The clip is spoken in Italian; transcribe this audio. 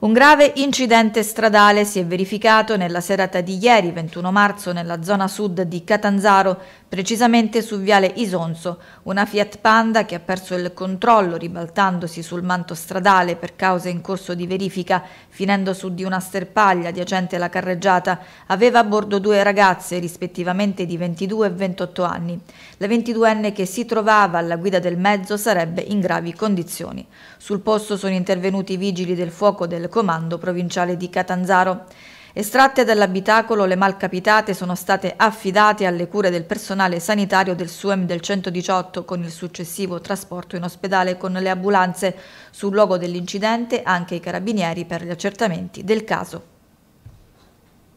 Un grave incidente stradale si è verificato nella serata di ieri, 21 marzo, nella zona sud di Catanzaro, precisamente su Viale Isonzo, una Fiat Panda che ha perso il controllo ribaltandosi sul manto stradale per cause in corso di verifica, finendo su di una sterpaglia adiacente alla carreggiata, aveva a bordo due ragazze, rispettivamente di 22 e 28 anni. La 22enne che si trovava alla guida del mezzo sarebbe in gravi condizioni. Sul posto sono intervenuti i vigili del fuoco del comando provinciale di Catanzaro. Estratte dall'abitacolo, le malcapitate sono state affidate alle cure del personale sanitario del SUEM del 118 con il successivo trasporto in ospedale con le ambulanze. Sul luogo dell'incidente anche i carabinieri per gli accertamenti del caso.